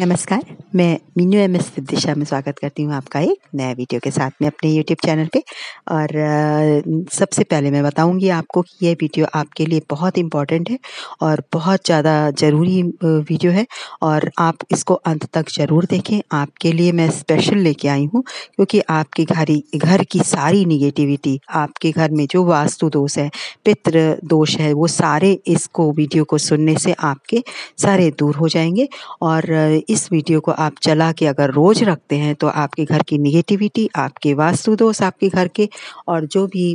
नमस्कार मैं Meenu M S दिशा में स्वागत करती हूँ आपका एक नया वीडियो के साथ में अपने यूट्यूब चैनल पे और सबसे पहले मैं बताऊँगी आपको कि यह वीडियो आपके लिए बहुत इम्पॉर्टेंट है और बहुत ज़्यादा ज़रूरी वीडियो है और आप इसको अंत तक ज़रूर देखें आपके लिए मैं स्पेशल लेके आई हूँ क्योंकि आपके घर घर की सारी निगेटिविटी आपके घर में जो वास्तु दोष है पितृ दोष है वो सारे इसको वीडियो को सुनने से आपके सारे दूर हो जाएंगे और इस वीडियो को आप चला के अगर रोज़ रखते हैं तो आपके घर की निगेटिविटी आपके वास्तु दोष आपके घर के और जो भी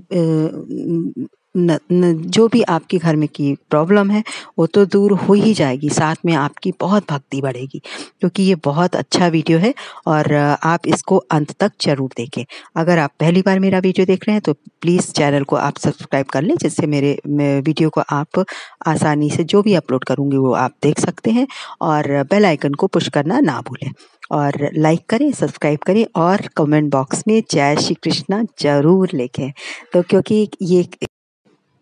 न, न जो भी आपके घर में की प्रॉब्लम है वो तो दूर हो ही जाएगी साथ में आपकी बहुत भक्ति बढ़ेगी क्योंकि ये बहुत अच्छा वीडियो है और आप इसको अंत तक जरूर देखें अगर आप पहली बार मेरा वीडियो देख रहे हैं तो प्लीज़ चैनल को आप सब्सक्राइब कर लें जिससे मेरे वीडियो को आप आसानी से जो भी अपलोड करूँगी वो आप देख सकते हैं और बेल आइकन को पुश करना ना भूलें और लाइक करें सब्सक्राइब करें और कमेंट बॉक्स में जय श्री कृष्णा ज़रूर लिखें तो क्योंकि ये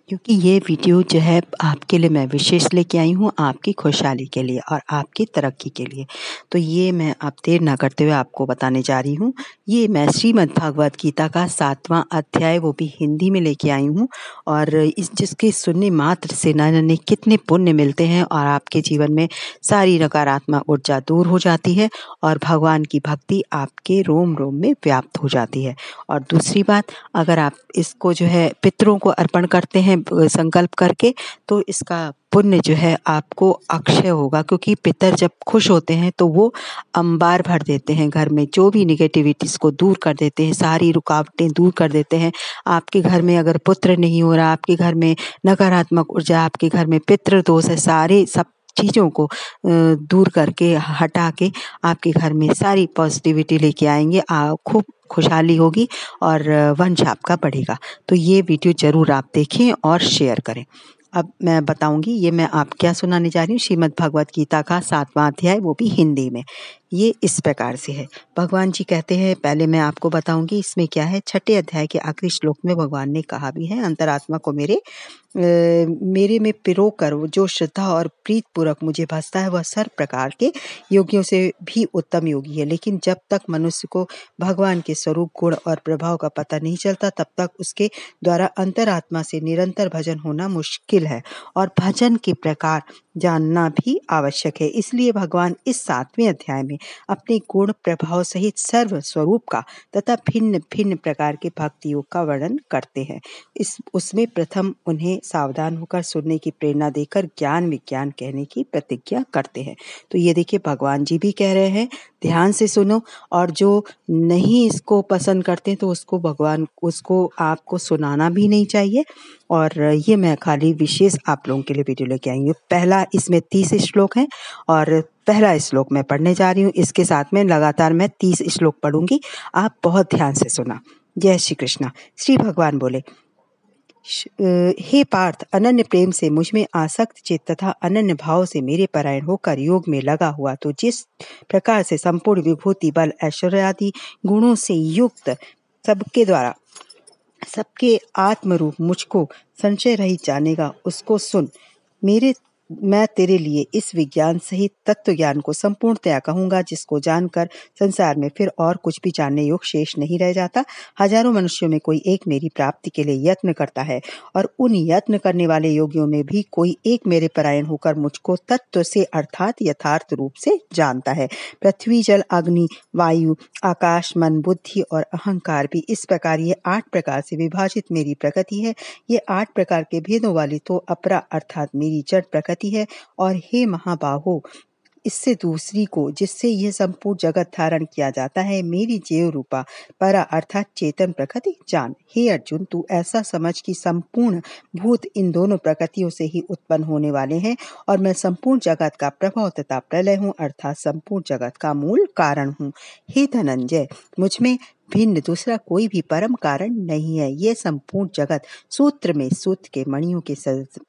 क्योंकि ये वीडियो जो है आपके लिए मैं विशेष लेके आई हूँ आपकी खुशहाली के लिए और आपकी तरक्की के लिए तो ये मैं आप देर ना करते हुए आपको बताने जा रही हूँ ये मैं श्रीमद् भागवत गीता का सातवां अध्याय वो भी हिंदी में लेके आई हूँ और इस जिसके सुनने मात्र से न कितने पुण्य मिलते हैं और आपके जीवन में सारी नकारात्मक ऊर्जा दूर हो जाती है और भगवान की भक्ति आपके रोम रोम में व्याप्त हो जाती है और दूसरी बात अगर आप इसको जो है पितरों को अर्पण करते हैं संकल्प करके तो इसका पुण्य जो है आपको अक्षय होगा क्योंकि पितर जब खुश होते हैं तो वो अंबार भर देते हैं घर में जो भी निगेटिविटीज़ को दूर कर देते हैं सारी रुकावटें दूर कर देते हैं आपके घर में अगर पुत्र नहीं हो रहा आपके घर में नकारात्मक ऊर्जा आपके घर में पितृ दोष है सारे सब चीज़ों को दूर करके हटा के आपके घर में सारी पॉजिटिविटी लेके आएंगे खूब खुशहाली होगी और वंश आपका बढ़ेगा तो ये वीडियो ज़रूर आप देखें और शेयर करें अब मैं बताऊंगी ये मैं आप क्या सुनाने जा रही हूँ श्रीमद् भगवत गीता का सातवां अध्याय वो भी हिंदी में ये इस प्रकार से है भगवान जी कहते हैं पहले मैं आपको बताऊंगी इसमें क्या है छठे अध्याय के आखिरी श्लोक में भगवान ने कहा भी है अंतरात्मा को मेरे ए, मेरे में पिरो कर जो श्रद्धा और प्रीत पूर्वक मुझे भसता है वह सर प्रकार के योगियों से भी उत्तम योगी है लेकिन जब तक मनुष्य को भगवान के स्वरूप गुण और प्रभाव का पता नहीं चलता तब तक उसके द्वारा अंतरात्मा से निरंतर भजन होना मुश्किल है और भजन के प्रकार जानना भी आवश्यक है इसलिए भगवान इस सातवें अध्याय में अपने गुण प्रभाव सहित सर्व स्वरूप का तथा भिन्न भिन्न प्रकार के भक्ति योग का वर्णन करते हैं इस उसमें प्रथम उन्हें सावधान होकर सुनने की प्रेरणा देकर ज्ञान विज्ञान कहने की प्रतिज्ञा करते हैं तो ये देखिए भगवान जी भी कह रहे हैं ध्यान से सुनो और जो नहीं इसको पसंद करते तो उसको भगवान उसको आपको सुनाना भी नहीं चाहिए और ये मैं खाली विशेष आप लोगों के लिए वीडियो लेके आई हूँ पहला इसमें तीस श्लोक हैं और पहला श्लोक मैं पढ़ने जा रही हूँ इसके साथ में लगातार मैं तीस श्लोक पढ़ूंगी आप बहुत ध्यान से सुना जय श्री कृष्ण श्री भगवान बोले हे पार्थ अनन्य प्रेम से मुझ में आसक्त चित्त तथा अनन्य भाव से मेरे परायण होकर योग में लगा हुआ तो जिस प्रकार से संपूर्ण विभूति बल ऐश्वर्यादि गुणों से युक्त सबके द्वारा सबके आत्मरूप मुझको संशय रही जानेगा उसको सुन मेरे मैं तेरे लिए इस विज्ञान सहित तत्व ज्ञान को संपूर्णतया कहूंगा जिसको जानकर संसार में फिर और कुछ भी जानने योग शेष नहीं रह जाता हजारों मनुष्यों में कोई एक मेरी प्राप्ति के लिए यत्न करता है और उन यत्न करने वाले योगियों में भी कोई एक मेरे परायण होकर मुझको तत्व से अर्थात यथार्थ रूप से जानता है पृथ्वी जल अग्नि वायु आकाश मन बुद्धि और अहंकार भी इस प्रकार ये आठ प्रकार से विभाजित मेरी प्रकृति है ये आठ प्रकार के भेदों वाली तो अपरा अर्थात मेरी जड़ प्रकृति जाती है और हे महाबाहो इससे दूसरी को जिससे यह संपूर्ण जगत धारण किया जाता है मेरी जेव रूपा परा अर्थात चेतन प्रकृति जान हे अर्जुन तू ऐसा समझ कि संपूर्ण भूत इन दोनों प्रकृतियों से ही उत्पन्न होने वाले हैं और मैं संपूर्ण जगत का प्रभाव तथा प्रलय हूँ अर्थात संपूर्ण जगत का मूल कारण हूँ हे धनंजय मुझमें भिन्न दूसरा कोई भी परम कारण नहीं है यह संपूर्ण जगत सूत्र में सूत्र के मणियों के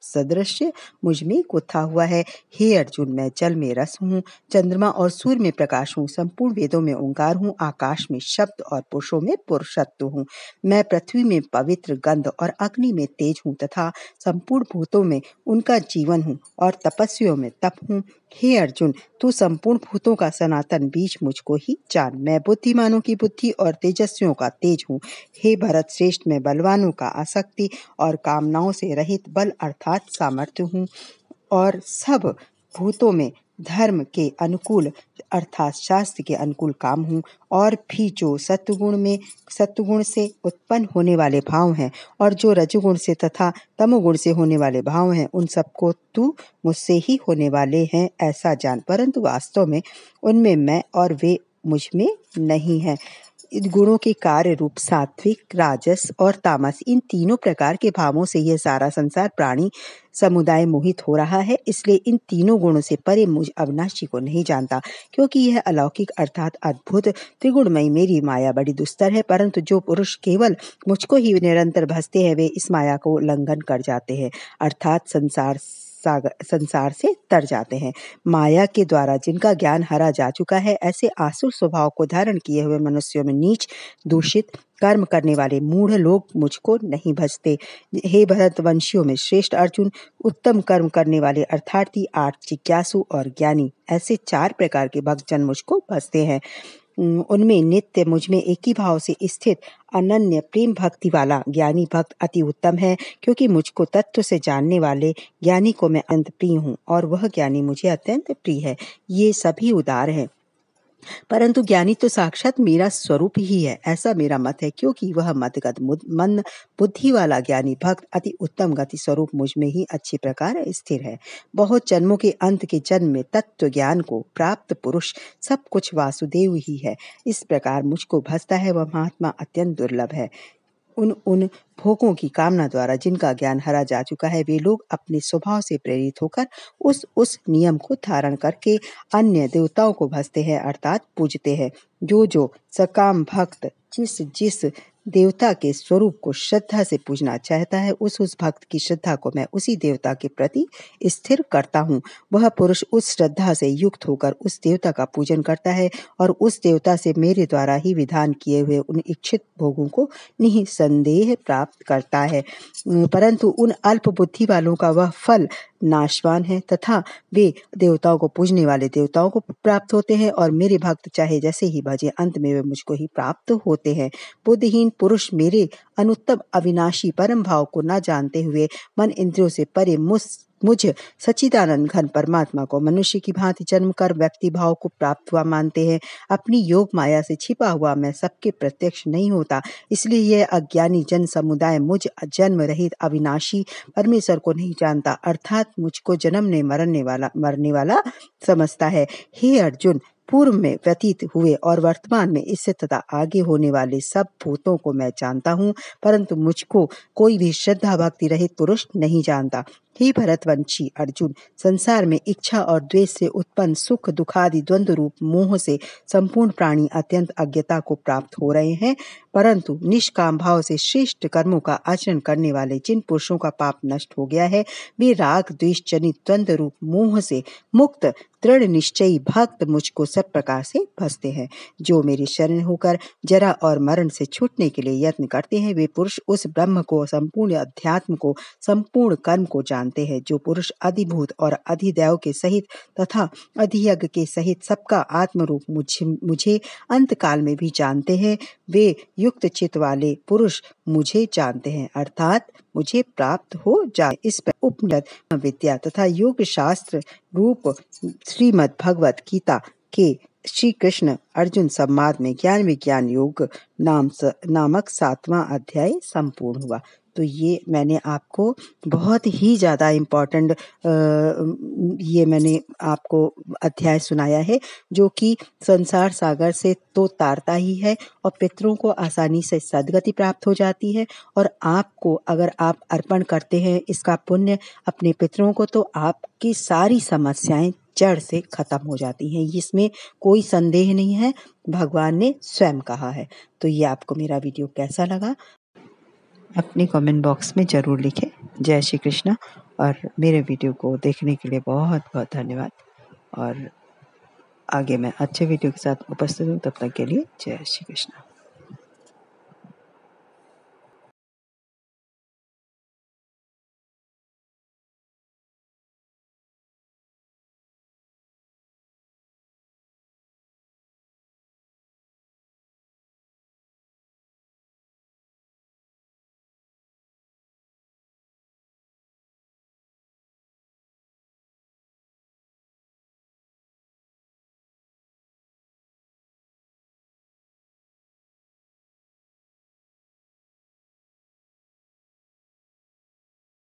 सदृश मुझ में गुथा हुआ है हे अर्जुन मैं जल में रस हूँ चंद्रमा और सूर्य में प्रकाश हूँ संपूर्ण वेदों में ओंकार हूँ आकाश में शब्द और पुरुषों में पुरुषत्व हूँ मैं पृथ्वी में पवित्र गंध और अग्नि में तेज हूँ तथा संपूर्ण भूतों में उनका जीवन हूँ और तपस्वियों में तप हूँ हे अर्जुन तू संपूर्ण भूतों का सनातन बीज मुझको ही जान मैं बुद्धिमानों की बुद्धि और तेज तेजस्वियों का तेज हूँ हे भरत श्रेष्ठ में बलवानों का आसक्ति और कामनाओं से रहित बल अर्थात सामर्थ्य हूँ और सब भूतों में धर्म के अनुकूल अर्थात शास्त्र के अनुकूल काम हूँ और भी जो सत्गुण में सत्गुण से उत्पन्न होने वाले भाव हैं और जो रजगुण से तथा तमोगुण से होने वाले भाव हैं उन सबको तू मुझसे ही होने वाले हैं ऐसा जान परंतु वास्तव में उनमें मैं और वे मुझ में नहीं हैं गुणों के कार्य रूप सात्विक राजस और तामस इन तीनों प्रकार के भावों से यह सारा संसार प्राणी समुदाय मोहित हो रहा है इसलिए इन तीनों गुणों से परे मुझ अविनाशी को नहीं जानता क्योंकि यह अलौकिक अर्थात अद्भुत त्रिगुणमय मेरी माया बड़ी दुस्तर है परंतु जो पुरुष केवल मुझको ही निरंतर भसते हैं वे इस माया को उल्लंघन कर जाते हैं अर्थात संसार संसार से तर जाते हैं माया के द्वारा जिनका ज्ञान हरा जा चुका है ऐसे आसुर स्वभाव को धारण किए हुए मनुष्यों में नीच दूषित कर्म करने वाले मूढ़ लोग मुझको नहीं भजते हे भरत वंशियों में श्रेष्ठ अर्जुन उत्तम कर्म करने वाले अर्थार्थी आठ जिज्ञासु और ज्ञानी ऐसे चार प्रकार के भक्तजन मुझको भजते हैं उनमें नित्य में एक ही भाव से स्थित अनन्य प्रेम भक्ति वाला ज्ञानी भक्त अति उत्तम है क्योंकि मुझको तत्व से जानने वाले ज्ञानी को मैं अत्यंत प्रिय हूँ और वह ज्ञानी मुझे अत्यंत प्रिय है ये सभी उदार हैं परंतु ज्ञानी तो साक्षात मेरा स्वरूप ही है ऐसा मेरा मत है क्योंकि वह मतगत मन बुद्धि वाला ज्ञानी भक्त अति उत्तम गति स्वरूप मुझ में ही अच्छी प्रकार स्थिर है बहुत जन्मों के अंत के जन्म में तत्व ज्ञान को प्राप्त पुरुष सब कुछ वासुदेव ही है इस प्रकार मुझको भसता है वह महात्मा अत्यंत दुर्लभ है उन उन भोगों की कामना द्वारा जिनका ज्ञान हरा जा चुका है वे लोग अपने स्वभाव से प्रेरित होकर उस उस नियम को धारण करके अन्य देवताओं को भसते हैं अर्थात पूजते हैं जो जो सकाम भक्त जिस जिस देवता के स्वरूप को श्रद्धा से पूजना चाहता है उस उस भक्त की श्रद्धा को मैं उसी देवता के प्रति स्थिर करता हूँ वह पुरुष उस श्रद्धा से युक्त होकर उस देवता का पूजन करता है और उस देवता से मेरे द्वारा ही विधान किए हुए उन इच्छित भोगों को निः संदेह प्राप्त करता है परंतु उन अल्प बुद्धि वालों का वह फल नाशवान है तथा वे देवताओं को पूजने वाले देवताओं को प्राप्त होते हैं और मेरे भक्त चाहे जैसे ही भजे अंत में वे मुझको ही प्राप्त होते हैं बुद्धहीन पुरुष मेरे अनुत्तम अविनाशी परम भाव को न जानते हुए मन इंद्रियों से परे मुझ मुझ सचिदानंद घन परमात्मा को मनुष्य की भांति जन्म कर व्यक्ति भाव को प्राप्त हुआ मानते हैं अपनी योग माया से छिपा हुआ मैं सबके प्रत्यक्ष नहीं होता इसलिए यह अज्ञानी जन समुदाय मुझ जन्म रहित अविनाशी परमेश्वर को नहीं जानता अर्थात मुझको ने मरने वाला मरने वाला समझता है हे अर्जुन पूर्व में व्यतीत हुए और वर्तमान में इससे तथा आगे होने वाले सब भूतों को मैं जानता हूँ परंतु मुझको कोई भी श्रद्धा भक्ति रहित पुरुष नहीं जानता ही भरतवंशी अर्जुन संसार में इच्छा और द्वेष से उत्पन्न सुख दुखादि द्वंद रूप मोह से संपूर्ण प्राणी अत्यंत अज्ञता को प्राप्त हो रहे हैं परंतु निष्काम भाव से श्रेष्ठ कर्मों का आचरण करने वाले जिन पुरुषों का पाप नष्ट हो गया है वे राग द्वेष जनित द्वंद रूप मोह से मुक्त दृढ़ निश्चयी भक्त मुझको सब प्रकार से भसते हैं जो मेरे शरण होकर जरा और मरण से छूटने के लिए यत्न करते हैं वे पुरुष उस ब्रह्म को संपूर्ण अध्यात्म को संपूर्ण कर्म को जान जानते हैं जो पुरुष अधिभूत और अधिदैव के सहित तथा अधियज्ञ के सहित सबका आत्मरूप मुझे मुझे अंतकाल में भी जानते हैं वे युक्त चित वाले पुरुष मुझे जानते हैं अर्थात मुझे प्राप्त हो जाए इस पर उपनिषद विद्या तथा योग शास्त्र रूप श्रीमद भगवत गीता के श्री कृष्ण अर्जुन संवाद में ज्ञान विज्ञान योग नाम स, नामक सातवां अध्याय संपूर्ण हुआ तो ये मैंने आपको बहुत ही ज़्यादा इम्पॉर्टेंट ये मैंने आपको अध्याय सुनाया है जो कि संसार सागर से तो तारता ही है और पितरों को आसानी से सदगति प्राप्त हो जाती है और आपको अगर आप अर्पण करते हैं इसका पुण्य अपने पितरों को तो आपकी सारी समस्याएं जड़ से खत्म हो जाती हैं इसमें कोई संदेह नहीं है भगवान ने स्वयं कहा है तो ये आपको मेरा वीडियो कैसा लगा अपने कमेंट बॉक्स में ज़रूर लिखें जय श्री कृष्णा और मेरे वीडियो को देखने के लिए बहुत बहुत धन्यवाद और आगे मैं अच्छे वीडियो के साथ उपस्थित हूँ तब तक के लिए जय श्री कृष्णा